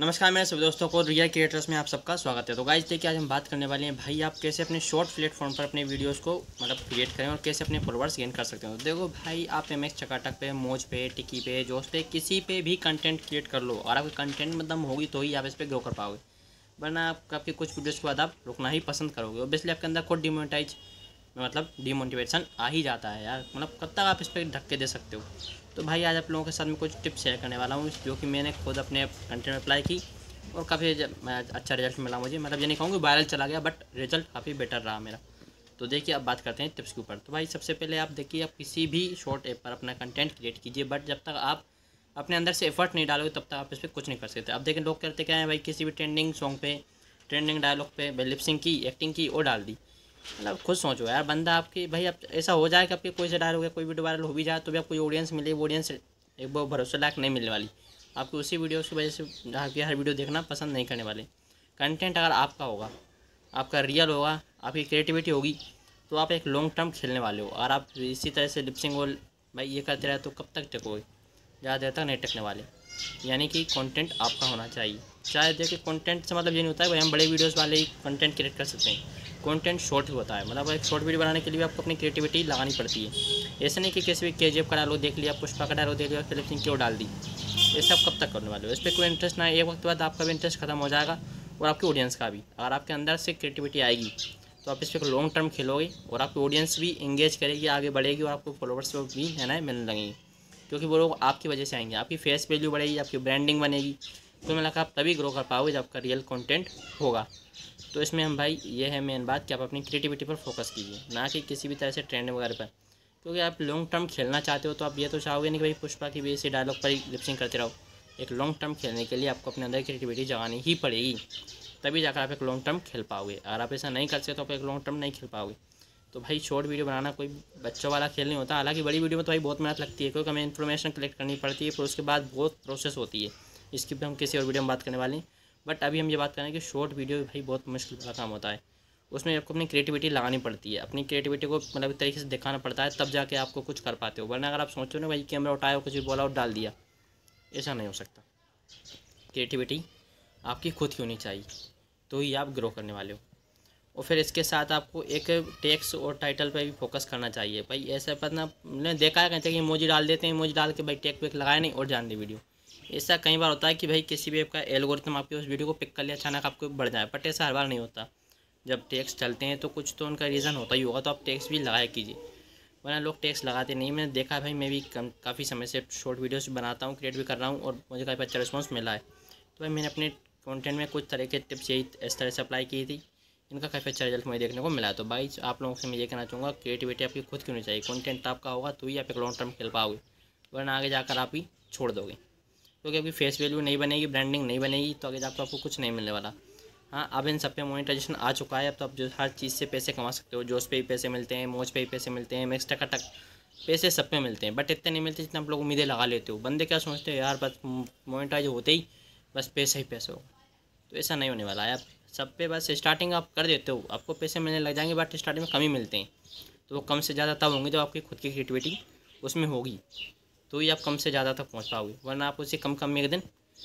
नमस्कार मेरे सभी दोस्तों को रियल क्रिएटर्स में आप सबका स्वागत है तो गाइज देखिए आज हम बात करने वाले हैं भाई आप कैसे अपने शॉर्ट प्लेटफॉर्म पर अपने वीडियोस को मतलब क्रिएट करें और कैसे अपने फॉलोअर्स गेन कर सकते हो तो देखो भाई आप एम एक्स चकाटक पे मोज पे टिकी पे जोश पे किसी पे भी कंटेंट क्रिएट कर लो और आपकी कंटेंट मतलब होगी तो ही आप इस पर ग्रो कर पाओगे वरना आपके कुछ वीडियोज़ के बाद आप रुकना ही पसंद करोगे ओबियसली आपके अंदर खुद डिमोनिटाइज मतलब डीमोटिवेशन आ ही जाता है यार मतलब कब तक आप इस पर धक्के दे सकते हो तो भाई आज आप लोगों के साथ में कुछ टिप्स शेयर करने वाला हूँ जो कि मैंने खुद अपने कंटेंट में अप्लाई की और काफ़ी अच्छा रिजल्ट मिला मुझे मतलब ये नहीं कहूँगी वायरल चला गया बट रिजल्ट काफ़ी बेटर रहा मेरा तो देखिए अब बात करते हैं टिप्स के ऊपर तो भाई सबसे पहले आप देखिए आप किसी भी शॉर्ट ऐप पर अपना कंटेंट क्रिएट कीजिए बट जब तक आप अपने अंदर से एफर्ट नहीं डालोगे तब तक आप इस पर कुछ नहीं कर सकते अब देखें लोग करते क्या है भाई किसी भी ट्रेंडिंग सॉन्ग पे ट्रेंडिंग डायलॉग पे लिपसिंग की एक्टिंग की वो डाल दी मतलब खुद सोचो यार बंदा आपकी भाई आप ऐसा हो जाए कि आपके कोई से डायल हो गया कोई वीडियो वायरल हो भी जाए तो भी आपको ऑडियंस मिले ऑडियंस एक बहुत भरोसे लायक नहीं मिलने वाली आपको उसी वीडियो की वजह से आपकी हर वीडियो देखना पसंद नहीं करने वाले कंटेंट अगर आपका होगा आपका रियल होगा आपकी क्रिएटिविटी होगी तो आप एक लॉन्ग टर्म खेलने वाले हो और आप इसी तरह से लिपसिंग और भाई ये करते रहे तो कब तक टकोगे ज़्यादा देर तक नहीं टकने वाले यानी कि कंटेंट आपका होना चाहिए चाहे देखिए कंटेंट से मतलब ये नहीं होता है भाई हम बड़े वीडियोस वाले ही कंटेंट क्रिएट कर सकते हैं कंटेंट शॉर्ट होता है मतलब एक शॉर्ट वीडियो बनाने के लिए आपको अपनी क्रिएटिविटी लगानी पड़ती है ऐसे नहीं कि किसी भी के जी का डालो देख लिया पुष्पा का डालो देख लिया फिलिप सिंह क्यों डाल दी ये सब कब तक करने वाले हो इस पर कोई इंटरेस्ट ना एक वक्त बाद आपका भी इंटरेस्ट खत्म हो जाएगा और आपके ऑडियंस का भी अगर आपके अंदर से क्रिएटिविटी आएगी तो आप इस पर लॉन्ग टर्म खेलोगे और आपकी ऑडियंस भी इंगेज करेगी आगे बढ़ेगी और आपको फॉलोवर्स भी है ना मिलने लगेंगे क्योंकि वो लोग आपकी वजह से आएंगे आपकी फेस वैल्यू बढ़ेगी आपकी ब्रांडिंग बनेगी तो मैंने लगा आप तभी ग्रो कर पाओगे जब आपका रियल कंटेंट होगा तो इसमें हम भाई ये है मेन बात कि आप अपनी क्रिएटिविटी पर फोकस कीजिए ना कि किसी भी तरह से ट्रेंड वगैरह पर क्योंकि आप लॉन्ग टर्म खेलना चाहते हो तो आप ये तो चाहोगे नहीं कि भाई पुष्पा की भी इसी डायलॉग पर ही लिपसिंग करते रहो एक लॉन्ग टर्म खेलने के लिए आपको अपने अंदर क्रिएटिविटी जगानी ही पड़ेगी तभी जाकर आप एक लॉन्ग टर्म खेल पाओगे अगर आप ऐसा नहीं कर सकते तो आप एक लॉन्ग टर्म नहीं खेल पाओगे तो भाई शॉर्ट वीडियो बनाना कोई बच्चों वाला खेल नहीं होता हालांकि बड़ी वीडियो में तो भाई बहुत मेहनत लगती है क्योंकि हमें इन्फॉर्मेशन कलेक्ट करनी पड़ती है फिर उसके बाद बहुत प्रोसेस होती है इसकी भी हम किसी और वीडियो में बात करने वाले हैं बट अभी हम ये बात करें कि शॉर्ट वीडियो भी भाई बहुत मुश्किल का काम होता है उसमें आपको अपनी क्रिएटिविटी लगानी पड़ती है अपनी क्रिएटिविटी को मतलब तरीके से दिखाना पड़ता है तब जाके आपको कुछ कर पाते हो वरना अगर आप सोचो ना भाई कैमरा उठाए कुछ भी बोला और डाल दिया ऐसा नहीं हो सकता क्रिएटिविटी आपकी खुद की होनी चाहिए तो ही आप ग्रो करने वाले हो और फिर इसके साथ आपको एक टेक्स और टाइटल पर भी फोकस करना चाहिए भाई ऐसा पता ना देखा है कहते हैं कि मोजी डाल देते हैं मोजी डाल के भाई टेक वेक लगाया नहीं और जान दे वीडियो ऐसा कई बार होता है कि भाई किसी भी आपका का एल्गोरिथम आपके उस वीडियो को पिक कर लिया अचानक आपको बढ़ जाए बट ऐसा हर बार नहीं होता जब टैक्स चलते हैं तो कुछ तो उनका रीज़न होता ही होगा तो आप टैक्स भी लगाया कीजिए वरना लोग टैक्स लगाते नहीं मैंने देखा भाई मैं भी काफ़ी समय से शॉर्ट वीडियोस बनाता हूँ क्रिएट भी कर रहा हूँ और मुझे काफ़ी अच्छा रिस्पॉन्स मिला है तो भाई मैंने अपने कॉन्टेंट में कुछ तरह के टिप्स यही इस तरह से अप्लाई की थी इनका काफ़ी अच्छा रिजल्ट मुझे देखने को मिला तो भाई आप लोगों से मैं ये कहना चाहूँगा क्रिएटिविटी आपकी खुद की होनी चाहिए कॉन्टेंट आपका होगा तो ही आप एक लॉन्ग टर्म खेल पाओगे वरना आगे जाकर आप ही छोड़ दोगे क्योंकि आपकी फेस वैल्यू नहीं बनेगी ब्रांडिंग नहीं बनेगी तो आगे आपको आपको कुछ नहीं मिलने वाला हाँ अब इन सब पे मोनिटाइजेशन आ चुका है अब तो आप जो हर चीज़ से पैसे कमा सकते हो जोश पे भी पैसे मिलते हैं मोज पे भी पैसे मिलते हैं मिक्स टका टक पैसे सब पे मिलते हैं बट इतने नहीं मिलते जितना आप लोग उम्मीदें लगा लेते हो बंदे क्या सोचते हो यार बस मोनिटाइज होते ही बस पैसे ही पैसे हो तो ऐसा नहीं होने वाला है आप सब पे बस स्टार्टिंग आप कर देते हो आपको पैसे मिलने लग जाएंगे बट स्टार्टिंग में कम ही मिलते हैं तो वो कम से ज़्यादा तब होंगे जब आपकी खुद की क्रिएटिविटी उसमें होगी तो ही आप कम से ज़्यादा तक पहुँच पाओगे वरना आप उसे कम कम में एक दिन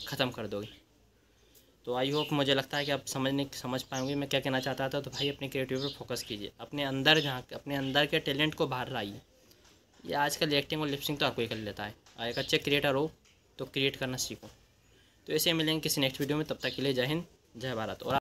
ख़त्म कर दोगे तो आई होप मुझे लगता है कि आप समझने समझ पाएंगे मैं क्या कहना चाहता था तो भाई अपने क्रिएटिव पर फोकस कीजिए अपने अंदर जहाँ अपने अंदर के टैलेंट को बाहर लाइए ये आजकल एक्टिंग और लिपसिंग तो आपको ही कर लेता है और एक अच्छे क्रिएटर हो तो क्रिएट करना सीखो तो ऐसे मिलेंगे किसी नेक्स्ट वीडियो में तब तक के लिए जय हिंद जय भारत और